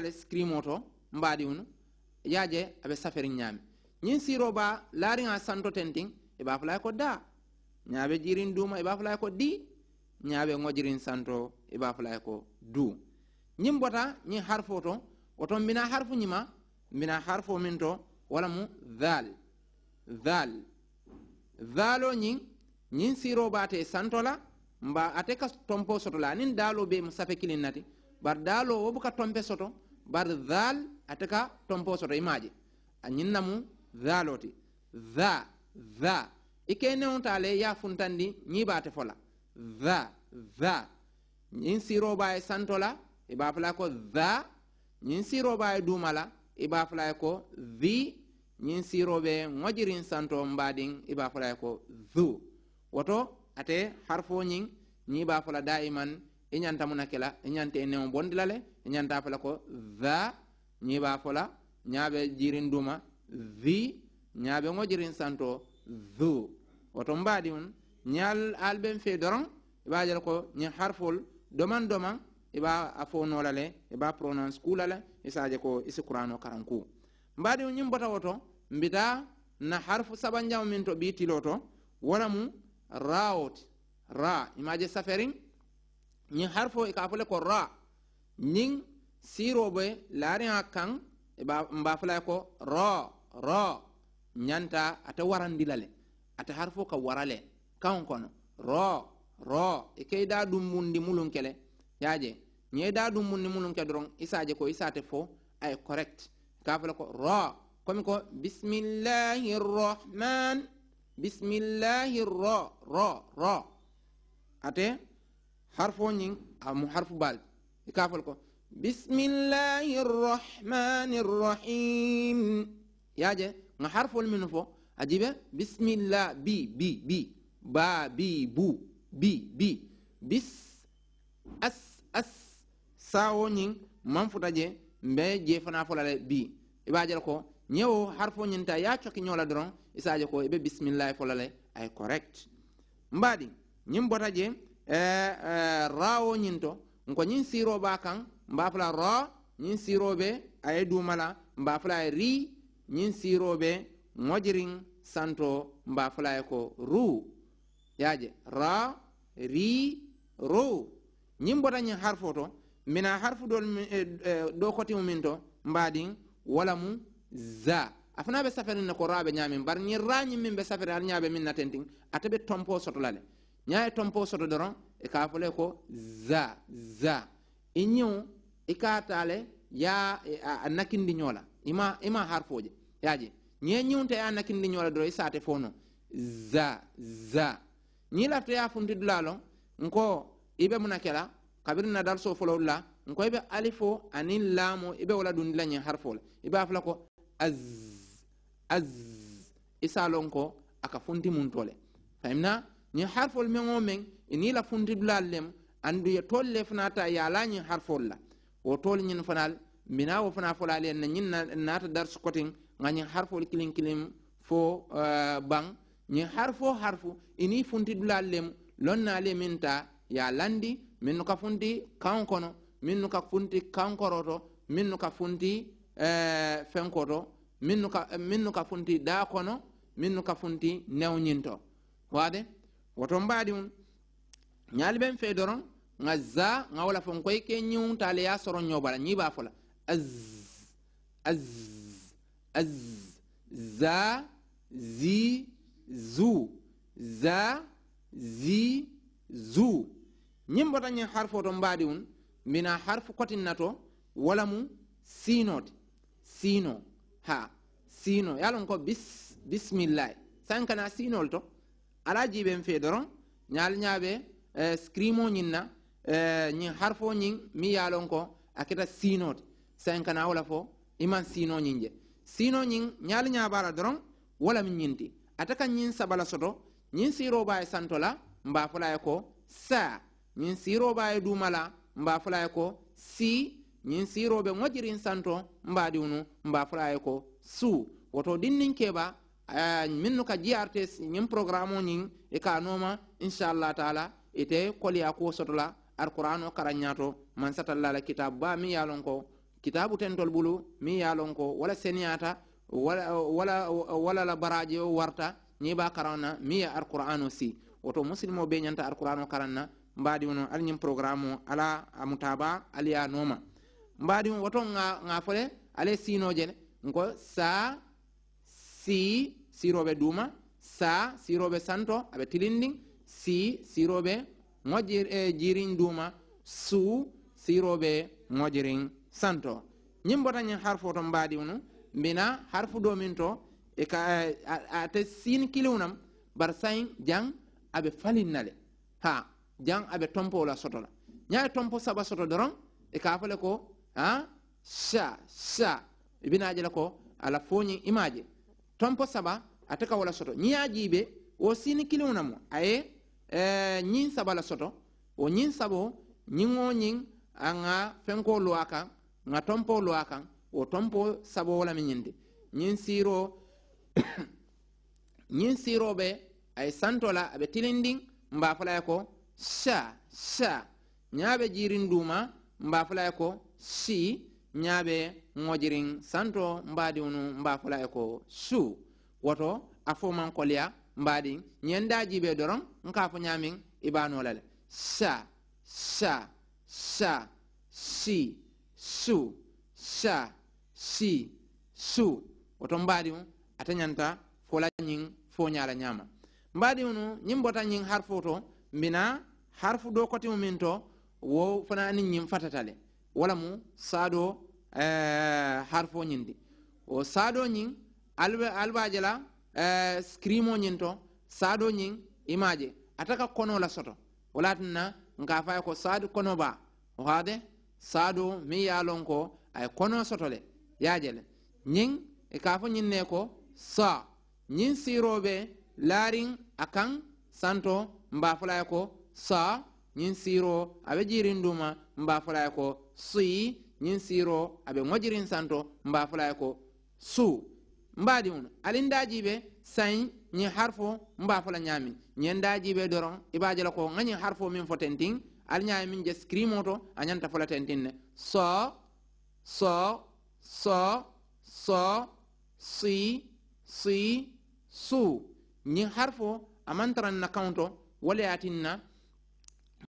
le scrimo to mbaɗi uno yaaje aɓe safere ñaami ñin siro ba laariŋa santo ten e ba fulay ko da ñaaɓe jirin duma e ba fulay ko di ñaaɓe ŋojirin santo e ba fulay ko du nyim bota nyi harfo to woton mbina harfu nyima mina harfo min to wala mu dhal dhal dhalo nyin nyin siro te santo la mba ate ka tompo soto la nin dalo be musafe kilinati bar dalo bari wo buka tompe soto bar dhal ataka tompo soto e maaje a ñinna mu dhaloti dha dha i ke newntale ya funtandi ñiɓate fola dha dha ñin siro e santola i e ɓa ko dha ñin siro e dumala i e ɓa fala ko dhi siro be ŋojirin santo mbaɗin i e ɓa ko dhu woto ate harfoñin ñiɓa fola daiman i ñanta muna kela i ñante newo bondi la le i ñanta fola ko za ñiba fola ñaɓe jirin duma zi ñaɓe ngo jirin santo zu woto mbaɗi un ñal al ɓen fe doron iɓa jal ko ñin harful doman doman iba a fo nola le iɓa prononce kula le isaje ko isi qur'ano karanku mbaɗi un ñin bota woto mbita na harfu sabanjaw min to ɓi tilo wala mu raot ra imaje safering ñiŋ harfo i ka fo le ko ra ñiŋ siiroo be laariŋa kaŋ mba fo la ko ro ro ñanta ate warandi la le ate harfo ka wara le kaŋo kono ro ro i ka i daa dummundi mulun ke le ye je ñiŋ i daa dumbundi mulun ke doroŋ i se a je ko i se ate fo a ye correct ka fo le ko ro komi ko bisimillahi rrahman bisimillahi ro ro ro ate harfo ñing amu harfu bal kafol ko bismillahi rrahmani rrahim yaje nga harfol min fo ajibe bismillah bi bi bi ba bi bu bi bi bis as as sawo ñing man futa je mbe je fana folale bi ibajal ko ñewo harfo ñinta ya coki ñola doron isaje ko ibe bismillah folale ay correct mbadi ñim bota je Eh, eh, rawo ñinto nko ñiŋ siro ba kaŋ mba fula ro ñiŋ siro be a ye duuma la mba fula ye ri ñiŋ siro be ŋojiriŋ santo mba fula ye ko ru yaje ra ri ro ñiŋ bota ñiŋ harfo to mina harfu dol eh, do kotimu min to mba diŋ walamu za a be saferin ne ko ra be ñaamiŋ bari ñiŋ ra ñiŋ miŋ be safere har ñaa be miŋ ate be tompo soto la le ñaye tompo soto doron e ka fole ko za za i ñiw i ka tale ya e, a nakindi ñola ima e ima e harfoje yaje ñe ñiwnta ya nakindi ñola doro i sate fono za za ñi lafta ya funti dula lon nko ibe muna kela kabiri na darso folo la nko ibe alifo ani lamo ibe wala dundila ñe harfo la ibe afla ko az az isa lon ko aka funti mun fahimna ñiŋ harifol meŋo meŋ i niŋ la funtidulaalu lemu andu ye toolu le fanaŋ ta ye a la ñiŋ harfol la wo toolu ñiŋ fanaŋ mbina wo fanaŋ fola le na ñiŋ naata darsu kotiŋ ŋa ñiŋ harifolu kiliŋ kiliŋ fo eh, baŋ ñiŋ harfo harfu i niŋ funtidulaalu lemu loŋ na le miŋ ta ye a landi miŋ ka funti kaŋo kono miŋ ka funti kaŋ koroto miŋ ka funti eh, feŋ koto miŋ nu ka funti daa kono miŋ ka funti newo ñiŋ to waade mbaadi mum ñaali ɓen fee doron ŋa za ŋa wo la fo nkoyi ke ñiŋo taale ye a soro ñoo bala ñiŋ baa a fo la az az az za zi zu za zi zu ñiŋ bota ñiŋ harifo to mum mbina harifu kotin na to wo mu siino ti siino ha siino ye a loŋ ko bis bisimillahi saŋ kana siinol to ala jiben fe doron ñaal ñaaɓe eh, scrimo ñin na ñin eh, harfo ñin mi yaalon ko aketa siinote sankana wala fo iman sino ñin je siino ñin ñaal ñaaɓala doron wala mi ñinti ata kan ñin sabala soto ñin siiroɓa e santola mba fola ye ko sa ñin siiroɓa dumala mba fola ye ko si ñin be ŋojirin santo mbaɗiwnu mba fola ye ko su woto dinnin nin keɓa Eh, minnu ka jrts ñiŋ programo ñiŋ i ka nooma inchallah taala ite koliya kuo soto la alqur'ano karanñato mansatalla la kitabu ba miŋ ye loŋ ko kitabu tentol bulu miŋ ye loŋ ko wala seniyata wala, wala, wala la barajeo warta ñiŋ ba karana na miŋ ye alqur'ano si woto musilimo be ñanta alqur'ano karaŋ na mbaadiŋo no ali ñiŋ programo ala mutaba ali ye nooma mbaadiŋo woto ŋa fo le ala ye siinoo je le nko saa si siroɓe duuma sa siroɓe santo aɓe tilindin si siroɓe moƴir e eh, jirin duuma su siroɓe moƴirin santo ñimbota ñin harfo to mbaɗi unu mbina harfu domin to e ka eh, ate sin kiliunam bar sayin jan aɓe falinnale ha jan aɓe tompola sotola ñaɗe tompo saɓa soto doron e ka fole ah, e ko a sa sa binajela ko ala foñin image tompo saba ate ka wo la soto ñiŋ ye a jiibe wo siini kiliŋo na mu a ye ñiŋ eh, saba la soto wo ñiŋ sabo ñiŋ wo ñiŋ a ŋa fenkoo lo kaŋ ŋa tompoo lo kaŋ wo tompo sabo wo la ñiŋ siiroo ñiŋ siiroo be a ye santo la a be tilindiŋ mba fo ye ko sha sha ñaa be jiiriŋ duuma mba fo ye ko si nyabe ngojirin santo mbadi unu mbaafola eko su suu woto a fo man kolya mbaadi ñendaji ɓe doron nka fo ñaamin ibanola le sa sa sa si su sa si su woto mbadi ata atanyanta fola ñin fo ñala ñama mbaadi unu ñin bota ñin harfo to mbina harfu do kotimu min wo fana anin ñin wala mu sado Eh, harfo ñin o saado ñin albaje la eh, skrimo ñin to saado ñin imaje ataka kono la soto walatinna nka faye ko saadu kono ba o haade saadu ye a lon ko ay kono soto le yaaje le ñin e ka fo ñin ne ko sa ñin siroɓe laarin a kan santo mba folaye ko sa ñin siro aɓe jirin duma mba folaye ko suyi ñiŋ siiroo a be mojiriŋ santo mba fo ye ko suu mba diŋo aliŋ daajiibe sayiŋ ñiŋ harfo mba fo la ñaamiŋ ñeŋ daajiibe doroŋ i be a je la ko ŋa ñiŋ harifo miŋ fo tentiŋ ali ñaa miŋ je sikirimoo to a ñanta fo la tentiŋ ne soo soo soo soo sii sii suu ñiŋ harifo a maŋ n na kaŋo to wo le ye a